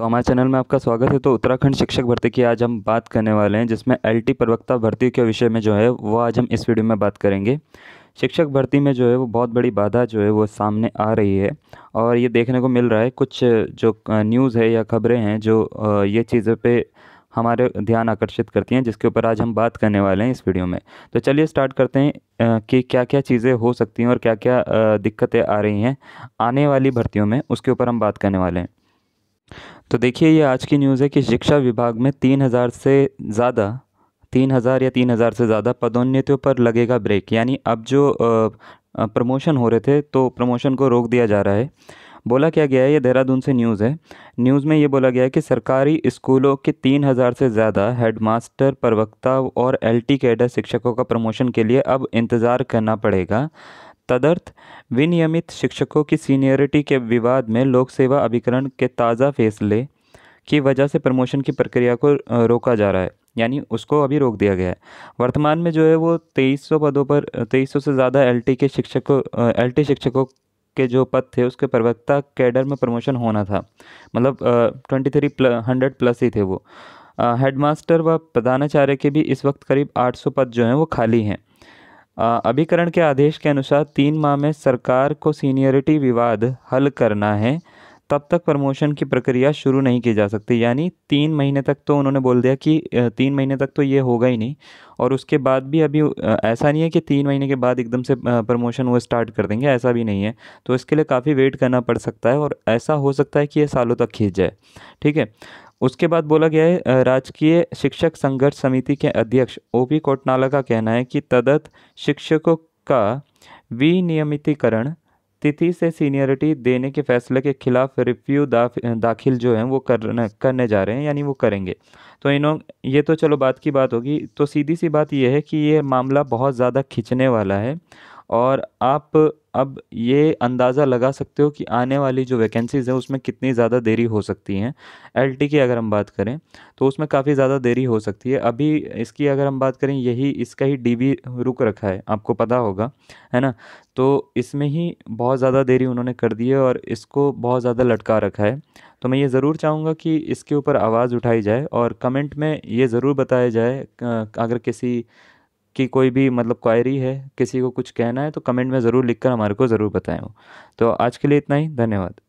तो हमारे चैनल में आपका स्वागत है तो उत्तराखंड शिक्षक भर्ती की आज हम बात करने वाले हैं जिसमें एलटी प्रवक्ता भर्ती के विषय में जो है वो आज हम इस वीडियो में बात करेंगे शिक्षक भर्ती में जो है वो बहुत बड़ी बाधा जो है वो सामने आ रही है और ये देखने को मिल रहा है कुछ जो न्यूज़ है या खबरें हैं जो ये चीज़ों पर हमारे ध्यान आकर्षित करती हैं जिसके ऊपर आज हम बात करने वाले हैं इस वीडियो में तो चलिए स्टार्ट करते हैं कि क्या क्या चीज़ें हो सकती हैं और क्या क्या दिक्कतें आ रही हैं आने वाली भर्तियों में उसके ऊपर हम बात करने वाले हैं तो देखिए ये आज की न्यूज़ है कि शिक्षा विभाग में तीन हज़ार से ज़्यादा तीन हज़ार या तीन हज़ार से ज़्यादा पदोन्नतियों पर लगेगा ब्रेक यानी अब जो प्रमोशन हो रहे थे तो प्रमोशन को रोक दिया जा रहा है बोला क्या गया है ये देहरादून से न्यूज़ है न्यूज़ में ये बोला गया है कि सरकारी स्कूलों के तीन हज़ार से ज़्यादा हेडमास्टर प्रवक्ता और एलटी कैडर शिक्षकों का प्रमोशन के लिए अब इंतज़ार करना पड़ेगा तदर्थ विनियमित शिक्षकों की सीनियरिटी के विवाद में लोक सेवा अभिकरण के ताज़ा फैसले की वजह से प्रमोशन की प्रक्रिया को रोका जा रहा है यानी उसको अभी रोक दिया गया है वर्तमान में जो है वो 2300 पदों पर 2300 से ज़्यादा एलटी के शिक्षकों एलटी शिक्षकों के जो पद थे उसके प्रवक्ता कैडर में प्रमोशन होना था मतलब ट्वेंटी थ्री हंड्रेड प्लस ही थे वो हेडमास्टर व प्रधानाचार्य के भी इस वक्त करीब 800 पद जो हैं वो खाली हैं अभिकरण के आदेश के अनुसार तीन माह में सरकार को सीनियरिटी विवाद हल करना है तब तक प्रमोशन की प्रक्रिया शुरू नहीं की जा सकती यानी तीन महीने तक तो उन्होंने बोल दिया कि तीन महीने तक तो ये होगा ही नहीं और उसके बाद भी अभी ऐसा नहीं है कि तीन महीने के बाद एकदम से प्रमोशन वो स्टार्ट कर देंगे ऐसा भी नहीं है तो इसके लिए काफ़ी वेट करना पड़ सकता है और ऐसा हो सकता है कि ये सालों तक खींच जाए ठीक है उसके बाद बोला गया है राजकीय शिक्षक संघर्ष समिति के अध्यक्ष ओ पी कोटनाला का कहना है कि तदत शिक्षकों का विनियमितीकरण तिथि से सीनियरिटी देने के फैसले के खिलाफ रिव्यू दा, दाखिल जो है वो करने करने जा रहे हैं यानी वो करेंगे तो इन्हों ये तो चलो बात की बात होगी तो सीधी सी बात ये है कि ये मामला बहुत ज़्यादा खिंचने वाला है और आप अब ये अंदाज़ा लगा सकते हो कि आने वाली जो वैकेंसीज़ हैं उसमें कितनी ज़्यादा देरी हो सकती हैं एल की अगर हम बात करें तो उसमें काफ़ी ज़्यादा देरी हो सकती है अभी इसकी अगर हम बात करें यही इसका ही डी रुक रखा है आपको पता होगा है ना तो इसमें ही बहुत ज़्यादा देरी उन्होंने कर दी है और इसको बहुत ज़्यादा लटका रखा है तो मैं ये ज़रूर चाहूँगा कि इसके ऊपर आवाज़ उठाई जाए और कमेंट में ये ज़रूर बताया जाए अगर किसी की कोई भी मतलब क्वायरी है किसी को कुछ कहना है तो कमेंट में ज़रूर लिख हमारे को ज़रूर बताएँ तो आज के लिए इतना ही धन्यवाद